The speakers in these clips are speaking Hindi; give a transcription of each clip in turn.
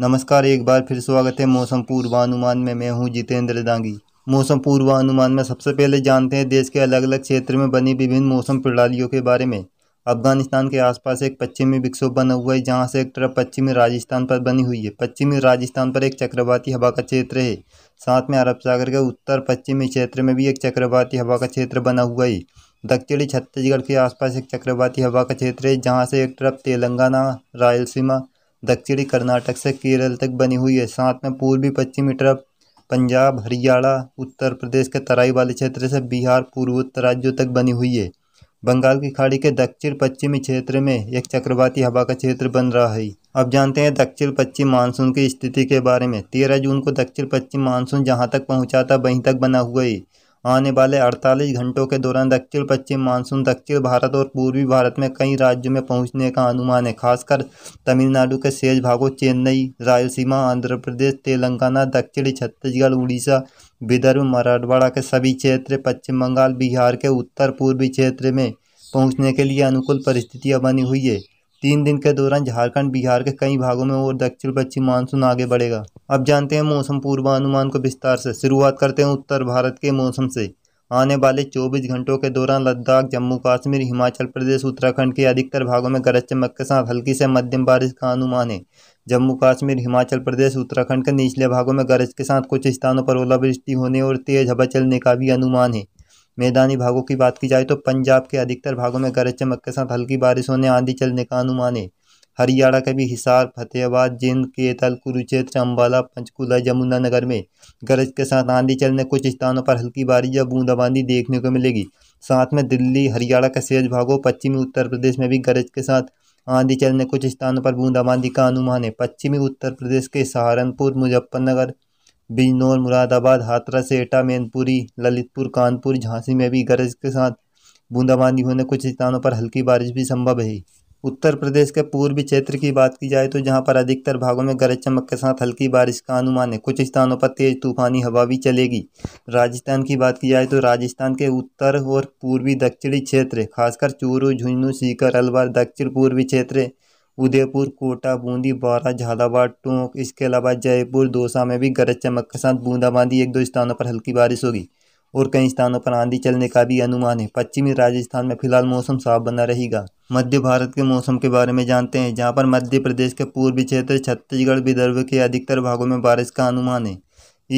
नमस्कार एक बार फिर स्वागत है मौसम पूर्वानुमान में मैं हूं जितेंद्र दांगी मौसम पूर्वानुमान में सबसे पहले जानते हैं देश के अलग अलग क्षेत्र में बनी विभिन्न मौसम प्रणालियों के बारे में अफगानिस्तान के आसपास एक पश्चिमी विक्षोभ बना हुआ है जहां से एक तरफ पश्चिमी राजस्थान पर बनी हुई है पश्चिमी राजस्थान पर एक चक्रवाती हवा का क्षेत्र है साथ में अरब सागर के उत्तर पश्चिमी क्षेत्र में भी एक चक्रवाती हवा का क्षेत्र बना हुआ है दक्षिणी छत्तीसगढ़ के आसपास एक चक्रवाती हवा का क्षेत्र है जहाँ से एक तरफ तेलंगाना रायलसीमा दक्षिणी कर्नाटक से केरल तक बनी हुई है साथ में पूर्वी पश्चिमी तरफ पंजाब हरियाणा उत्तर प्रदेश के तराई वाले क्षेत्र से बिहार पूर्वोत्तर राज्यों तक बनी हुई है बंगाल की खाड़ी के दक्षिण पश्चिमी क्षेत्र में एक चक्रवाती हवा का क्षेत्र बन रहा है अब जानते हैं दक्षिण पश्चिम मानसून की स्थिति के बारे में तेरह जून को दक्षिण पश्चिम मानसून जहाँ तक पहुँचा था वहीं तक बना हुआ है आने वाले 48 घंटों के दौरान दक्षिण पश्चिम मानसून दक्षिण भारत और पूर्वी भारत में कई राज्यों में पहुंचने का अनुमान है खासकर तमिलनाडु के शेष भागों चेन्नई रायलसीमा आंध्र प्रदेश तेलंगाना दक्षिणी छत्तीसगढ़ उड़ीसा विदर्भ मराठवाड़ा के सभी क्षेत्र पश्चिम बंगाल बिहार के उत्तर पूर्वी क्षेत्र में पहुँचने के लिए अनुकूल परिस्थितियाँ बनी हुई है तीन दिन के दौरान झारखंड बिहार के कई भागों में और दक्षिण पश्चिम मानसून आगे बढ़ेगा अब जानते हैं मौसम पूर्वानुमान को विस्तार से शुरुआत करते हैं उत्तर भारत के मौसम से आने वाले 24 घंटों के दौरान लद्दाख जम्मू कश्मीर हिमाचल प्रदेश उत्तराखंड के अधिकतर भागों में गरज चमक के साथ हल्की से मध्यम बारिश का अनुमान है जम्मू कश्मीर हिमाचल प्रदेश उत्तराखंड के निचले भागों में गरज के साथ कुछ स्थानों पर ओलावृष्टि होने और तेज हवा चलने का भी अनुमान है मैदानी भागों की बात की जाए तो पंजाब के अधिकतर भागों में गरज चमक के साथ हल्की बारिश होने आंधी चलने का अनुमान है हरियाणा के भी हिसार फतेहाबाद जिंद केतल कुरुक्षेत्र अम्बाला पंचकूला यमुनानगर में गरज के साथ आंधी चलने कुछ स्थानों पर हल्की बारिश या बूंदाबांदी देखने को मिलेगी साथ में दिल्ली हरियाणा के शेष भागों पश्चिमी उत्तर प्रदेश में भी गरज के साथ आंधी चलने कुछ स्थानों पर बूंदाबांदी का अनुमान है पश्चिमी उत्तर प्रदेश के सहारनपुर मुजफ्फरनगर बिजनौर मुरादाबाद हाथरस एटा मैनपुरी ललितपुर कानपुर झांसी में भी गरज के साथ बूंदाबांदी होने कुछ स्थानों पर हल्की बारिश भी संभव है उत्तर प्रदेश के पूर्वी क्षेत्र की बात की जाए तो जहां पर अधिकतर भागों में गरज चमक के साथ हल्की बारिश का अनुमान है कुछ स्थानों पर तेज तूफानी हवा भी चलेगी राजस्थान की बात की जाए तो राजस्थान के उत्तर और पूर्वी दक्षिणी क्षेत्र खासकर चूरू झुंझुनू सीकर अलवर दक्षिण पूर्वी क्षेत्र उदयपुर कोटा बूंदी बारा झालावाड़ टोंक इसके अलावा जयपुर दौसा में भी गरज चमक के साथ बूंदाबांदी एक दो स्थानों पर हल्की बारिश होगी और कई स्थानों पर आंधी चलने का भी अनुमान है पश्चिमी राजस्थान में फिलहाल मौसम साफ बना रहेगा मध्य भारत के मौसम के बारे में जानते हैं जहाँ पर मध्य प्रदेश के पूर्वी क्षेत्र छत्तीसगढ़ विदर्भ के अधिकतर भागों में बारिश का अनुमान है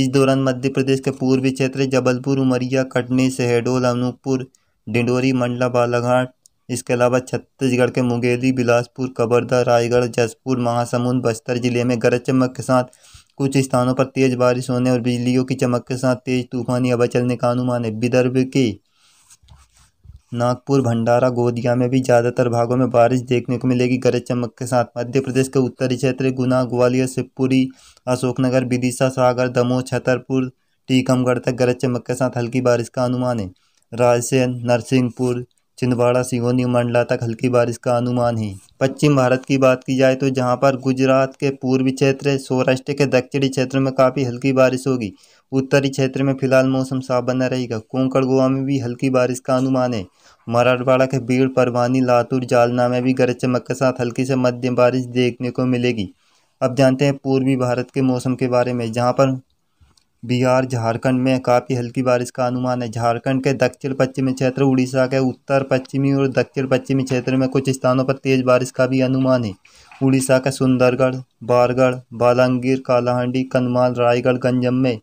इस दौरान मध्य प्रदेश के पूर्वी क्षेत्र जबलपुर उमरिया कटनी शहडोल अनूपपुर डिंडोरी मंडला बालाघाट इसके अलावा छत्तीसगढ़ के मुंगेली बिलासपुर कबरदा रायगढ़ जसपुर महासमुंद बस्तर जिले में गरज चमक के साथ कुछ स्थानों पर तेज़ बारिश होने और बिजलियों की चमक के साथ तेज़ तूफानी हवा चलने का अनुमान है विदर्भ के नागपुर भंडारा गोदिया में भी ज़्यादातर भागों में बारिश देखने को मिलेगी गरज चमक के साथ मध्य प्रदेश के उत्तरी क्षेत्र गुना ग्वालियर शिवपुरी अशोकनगर विदिशा सागर दमोह छतरपुर टीकमगढ़ तक गरज चमक के साथ हल्की बारिश का अनुमान है रायसेन नरसिंहपुर छिंदवाड़ा सिगोनी मंडला तक हल्की बारिश का अनुमान है पश्चिम भारत की बात की जाए तो जहां पर गुजरात के पूर्वी क्षेत्र सौराष्ट्र के दक्षिणी क्षेत्र में काफ़ी हल्की बारिश होगी उत्तरी क्षेत्र में फिलहाल मौसम साफ बना रहेगा कोंकण गोवा में भी हल्की बारिश का अनुमान है मराठवाड़ा के बीड़ परवानी लातूर जालना में भी गरज चमक के साथ हल्की से मध्यम बारिश देखने को मिलेगी अब जानते हैं पूर्वी भारत के मौसम के बारे में जहाँ पर बिहार झारखंड में काफ़ी हल्की बारिश का अनुमान है झारखंड के दक्षिण पश्चिमी क्षेत्र उड़ीसा के उत्तर पश्चिमी और दक्षिण पश्चिमी क्षेत्र में कुछ स्थानों पर तेज़ बारिश का भी अनुमान है उड़ीसा के सुंदरगढ़ बारगढ़ बालांगीर कालाहांडी कन्माल रायगढ़ गंजम में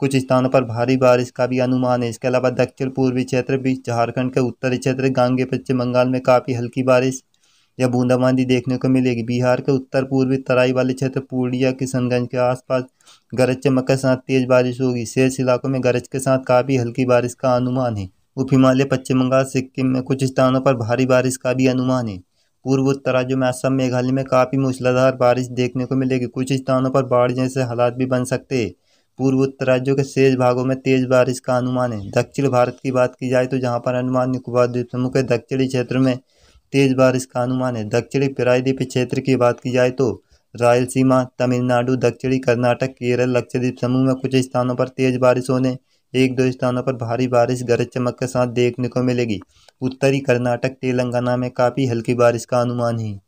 कुछ स्थानों पर भारी बारिश का भी अनुमान है इसके अलावा दक्षिण पूर्वी क्षेत्र भी झारखंड के उत्तरी क्षेत्र गांगे पश्चिम बंगाल में काफ़ी हल्की बारिश या बूंदाबांदी देखने को मिलेगी बिहार के उत्तर पूर्वी तराई वाले क्षेत्र पूर्णिया किशनगंज के आसपास गरज चमक के साथ तेज बारिश होगी शेष इलाकों में गरज के साथ काफ़ी हल्की बारिश का अनुमान है उप हिमालय पश्चिम बंगाल सिक्किम में कुछ स्थानों पर भारी बारिश का भी अनुमान है उत्तर राज्यों में असम मेघालय में काफ़ी मूसलाधार बारिश देखने को मिलेगी कुछ स्थानों पर बाढ़ जैसे हालात भी बन सकते हैं उत्तर राज्यों के शेष भागों में तेज बारिश का अनुमान है दक्षिण भारत की बात की जाए तो जहाँ पर अनुमान निकोबार द्वीप समूह के दक्षिणी क्षेत्र में तेज बारिश का अनुमान है दक्षिणी प्रायद्वीप क्षेत्र की बात की जाए तो रायलसीमा तमिलनाडु दक्षिणी कर्नाटक केरल लक्षद्वीप समूह में कुछ स्थानों पर तेज बारिश होने एक दो स्थानों पर भारी बारिश गरज चमक के साथ देखने को मिलेगी उत्तरी कर्नाटक तेलंगाना में काफ़ी हल्की बारिश का अनुमान है